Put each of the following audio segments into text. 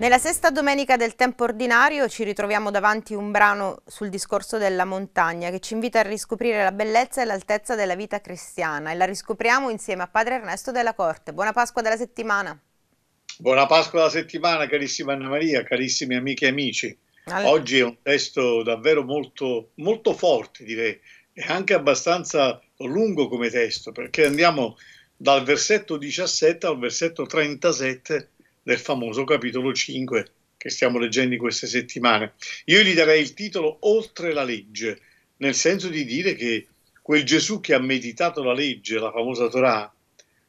Nella sesta domenica del tempo ordinario ci ritroviamo davanti un brano sul discorso della montagna che ci invita a riscoprire la bellezza e l'altezza della vita cristiana e la riscopriamo insieme a Padre Ernesto della Corte. Buona Pasqua della settimana. Buona Pasqua della settimana carissima Anna Maria, carissimi amiche e amici. Allora. Oggi è un testo davvero molto, molto forte direi e anche abbastanza lungo come testo perché andiamo dal versetto 17 al versetto 37 del famoso capitolo 5 che stiamo leggendo in queste settimane. Io gli darei il titolo Oltre la legge, nel senso di dire che quel Gesù che ha meditato la legge, la famosa Torah,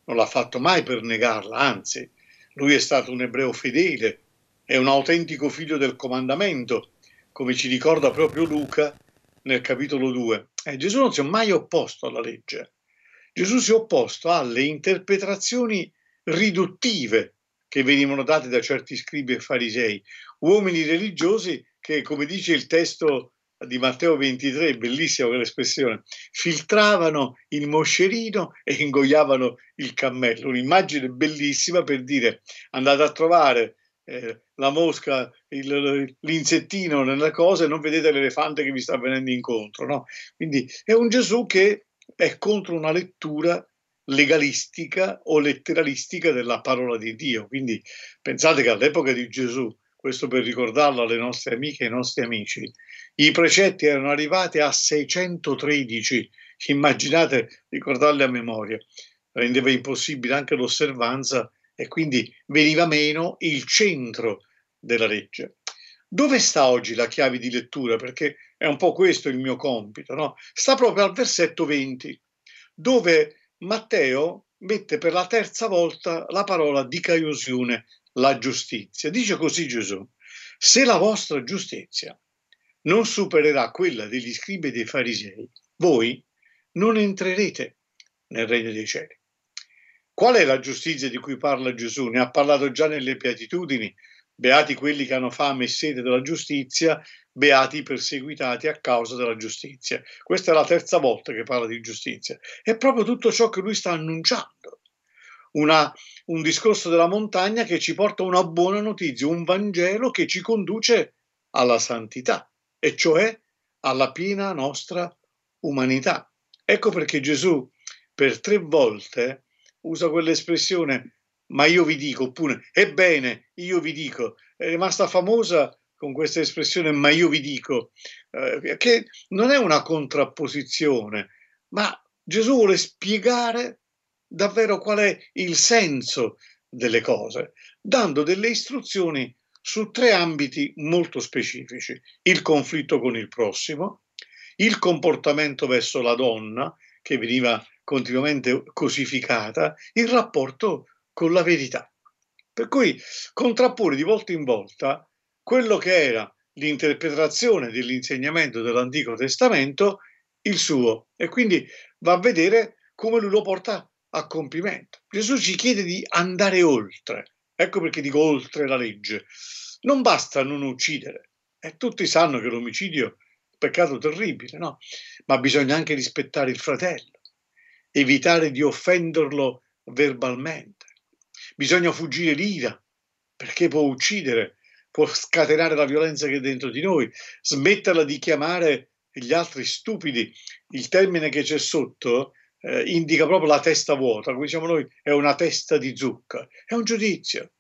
non l'ha fatto mai per negarla, anzi, lui è stato un ebreo fedele, è un autentico figlio del comandamento, come ci ricorda proprio Luca nel capitolo 2. Eh, Gesù non si è mai opposto alla legge. Gesù si è opposto alle interpretazioni riduttive che venivano date da certi scribi e farisei, uomini religiosi che, come dice il testo di Matteo 23, bellissima quell'espressione, filtravano il moscerino e ingoiavano il cammello, un'immagine bellissima per dire andate a trovare eh, la mosca, il, l'insettino nella cosa e non vedete l'elefante che vi sta venendo incontro. No? Quindi è un Gesù che è contro una lettura legalistica o letteralistica della parola di Dio. Quindi pensate che all'epoca di Gesù, questo per ricordarlo alle nostre amiche e ai nostri amici, i precetti erano arrivati a 613, immaginate ricordarli a memoria, rendeva impossibile anche l'osservanza e quindi veniva meno il centro della legge. Dove sta oggi la chiave di lettura? Perché è un po' questo il mio compito, no? Sta proprio al versetto 20, dove Matteo mette per la terza volta la parola di Caiusione, la giustizia. Dice così Gesù, se la vostra giustizia non supererà quella degli scribi e dei farisei, voi non entrerete nel regno dei cieli. Qual è la giustizia di cui parla Gesù? Ne ha parlato già nelle beatitudini, beati quelli che hanno fame e sete della giustizia, beati i perseguitati a causa della giustizia. Questa è la terza volta che parla di giustizia. È proprio tutto ciò che lui sta annunciando. Una, un discorso della montagna che ci porta una buona notizia, un Vangelo che ci conduce alla santità, e cioè alla piena nostra umanità. Ecco perché Gesù per tre volte usa quell'espressione ma io vi dico, oppure ebbene, io vi dico, è rimasta famosa con questa espressione ma io vi dico, eh, che non è una contrapposizione, ma Gesù vuole spiegare davvero qual è il senso delle cose, dando delle istruzioni su tre ambiti molto specifici, il conflitto con il prossimo, il comportamento verso la donna, che veniva continuamente cosificata, il rapporto con la verità. Per cui contrappone di volta in volta quello che era l'interpretazione dell'insegnamento dell'Antico Testamento, il suo, e quindi va a vedere come lui lo porta a compimento. Gesù ci chiede di andare oltre, ecco perché dico oltre la legge. Non basta non uccidere, e tutti sanno che l'omicidio è un peccato terribile, no? Ma bisogna anche rispettare il fratello, evitare di offenderlo verbalmente Bisogna fuggire l'ira, perché può uccidere, può scatenare la violenza che è dentro di noi. Smetterla di chiamare gli altri stupidi. Il termine che c'è sotto eh, indica proprio la testa vuota, come diciamo noi, è una testa di zucca, è un giudizio.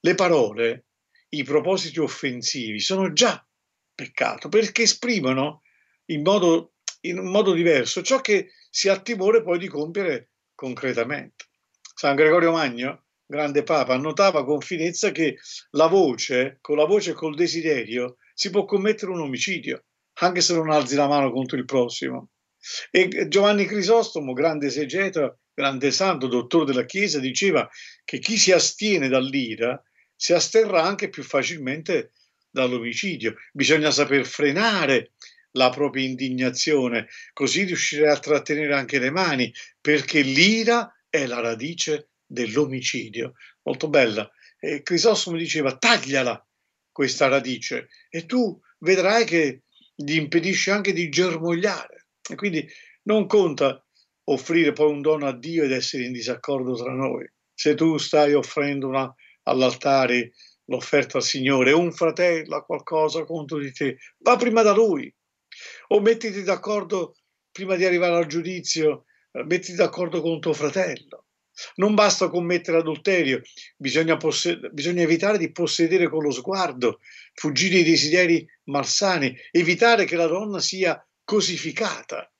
Le parole, i propositi offensivi sono già peccato perché esprimono in modo, in modo diverso ciò che si ha timore poi di compiere concretamente. San Gregorio Magno grande Papa, annotava con finezza che la voce, con la voce e col desiderio, si può commettere un omicidio, anche se non alzi la mano contro il prossimo. E Giovanni Crisostomo, grande esegeta, grande santo, dottore della Chiesa, diceva che chi si astiene dall'ira si asterrà anche più facilmente dall'omicidio. Bisogna saper frenare la propria indignazione, così riuscire a trattenere anche le mani, perché l'ira è la radice dell'omicidio. Molto bella. Eh, Crisostomo diceva tagliala questa radice e tu vedrai che gli impedisce anche di germogliare. E quindi non conta offrire poi un dono a Dio ed essere in disaccordo tra noi. Se tu stai offrendo una, all'altare l'offerta al Signore, un fratello ha qualcosa contro di te, va prima da Lui. O mettiti d'accordo prima di arrivare al giudizio, eh, mettiti d'accordo con tuo fratello. Non basta commettere adulterio, bisogna, possed- bisogna evitare di possedere con lo sguardo, fuggire i desideri malsani, evitare che la donna sia cosificata.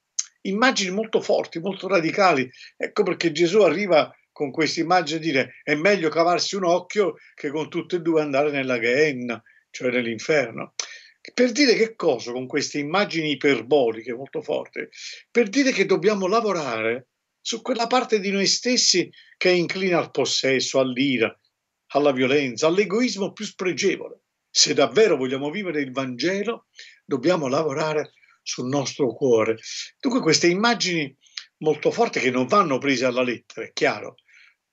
Immagini molto forti, molto radicali. Ecco perché Gesù arriva con questa immagine a dire è meglio cavarsi un occhio che con tutte e due andare nella Gehenna, cioè nell'inferno. Per dire che cosa con queste immagini iperboliche molto forti? Per dire che dobbiamo lavorare su quella parte di noi stessi che è inclina al possesso, all'ira, alla violenza, all'egoismo più spregevole. Se davvero vogliamo vivere il Vangelo, dobbiamo lavorare sul nostro cuore. Dunque queste immagini molto forti che non vanno prese alla lettera, è chiaro,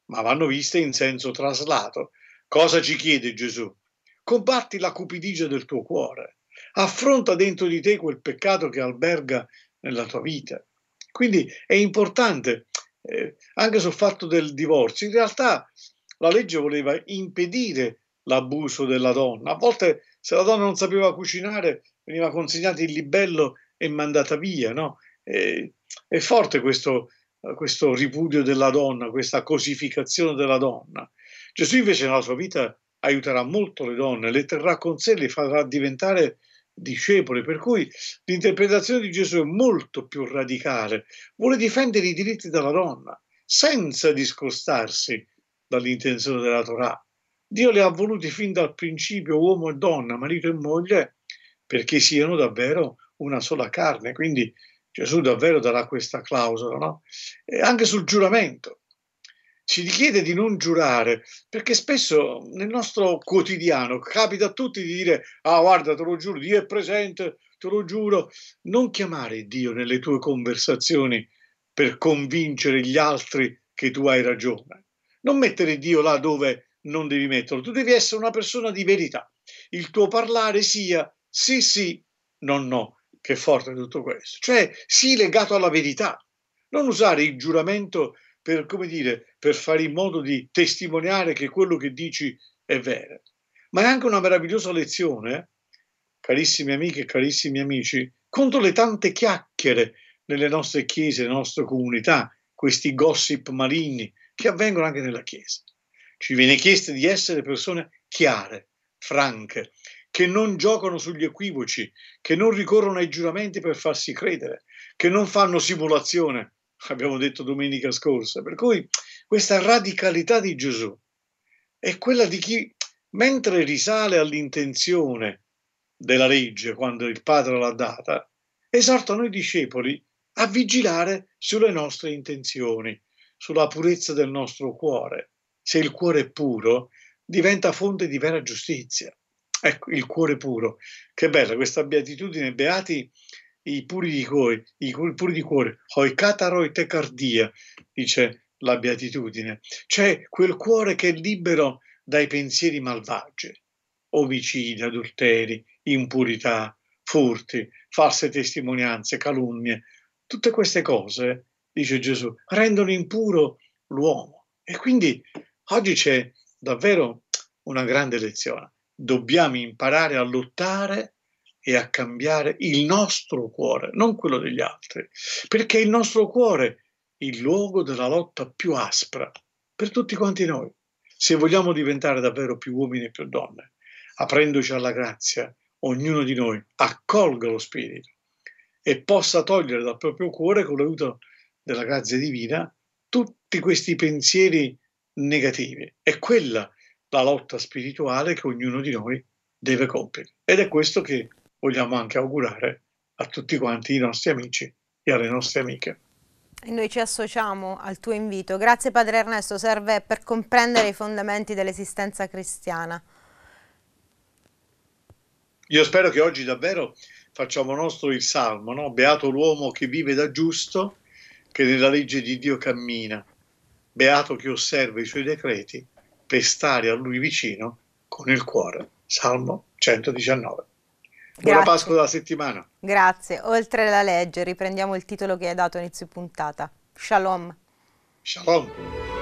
ma vanno viste in senso traslato. Cosa ci chiede Gesù? Combatti la cupidigia del tuo cuore, affronta dentro di te quel peccato che alberga nella tua vita. Quindi è importante eh, anche sul fatto del divorzio. In realtà la legge voleva impedire l'abuso della donna. A volte se la donna non sapeva cucinare veniva consegnata il libello e mandata via. No? E, è forte questo, questo ripudio della donna, questa cosificazione della donna. Gesù invece nella sua vita aiuterà molto le donne, le terrà con sé, le farà diventare discepoli, per cui l'interpretazione di Gesù è molto più radicale, vuole difendere i diritti della donna senza discostarsi dall'intenzione della Torah. Dio le ha voluti fin dal principio uomo e donna, marito e moglie, perché siano davvero una sola carne, quindi Gesù davvero darà questa clausola, no? anche sul giuramento ci richiede di non giurare, perché spesso nel nostro quotidiano capita a tutti di dire, ah guarda, te lo giuro, Dio è presente, te lo giuro, non chiamare Dio nelle tue conversazioni per convincere gli altri che tu hai ragione, non mettere Dio là dove non devi metterlo, tu devi essere una persona di verità, il tuo parlare sia sì sì, no no, che forte tutto questo, cioè sii legato alla verità, non usare il giuramento per, come dire, per fare in modo di testimoniare che quello che dici è vero. Ma è anche una meravigliosa lezione, carissime amiche e carissimi amici, contro le tante chiacchiere nelle nostre chiese, nelle nostre comunità, questi gossip maligni che avvengono anche nella Chiesa. Ci viene chiesto di essere persone chiare, franche, che non giocano sugli equivoci, che non ricorrono ai giuramenti per farsi credere, che non fanno simulazione abbiamo detto domenica scorsa. Per cui questa radicalità di Gesù è quella di chi, mentre risale all'intenzione della legge quando il Padre l'ha data, esorta noi discepoli a vigilare sulle nostre intenzioni, sulla purezza del nostro cuore. Se il cuore è puro, diventa fonte di vera giustizia. Ecco, il cuore puro. Che bella questa beatitudine, beati i puri di cuore, i puri di cuore, hoikataroi te cardia, dice la beatitudine, cioè quel cuore che è libero dai pensieri malvagi, omicidi, adulteri, impurità, furti, false testimonianze, calunnie, tutte queste cose, dice Gesù, rendono impuro l'uomo. E quindi oggi c'è davvero una grande lezione. Dobbiamo imparare a lottare e a cambiare il nostro cuore, non quello degli altri, perché il nostro cuore è il luogo della lotta più aspra per tutti quanti noi, se vogliamo diventare davvero più uomini e più donne, aprendoci alla grazia, ognuno di noi accolga lo Spirito e possa togliere dal proprio cuore, con l'aiuto della grazia divina, tutti questi pensieri negativi. È quella la lotta spirituale che ognuno di noi deve compiere. Ed è questo che vogliamo anche augurare a tutti quanti i nostri amici e alle nostre amiche. E noi ci associamo al tuo invito. Grazie Padre Ernesto, serve per comprendere i fondamenti dell'esistenza cristiana. Io spero che oggi davvero facciamo nostro il salmo, no? Beato l'uomo che vive da giusto, che nella legge di Dio cammina. Beato chi osserva i suoi decreti per stare a lui vicino con il cuore. Salmo 119. Buona Pasqua della settimana. Grazie. Oltre la legge, riprendiamo il titolo che hai dato inizio puntata. Shalom. Shalom.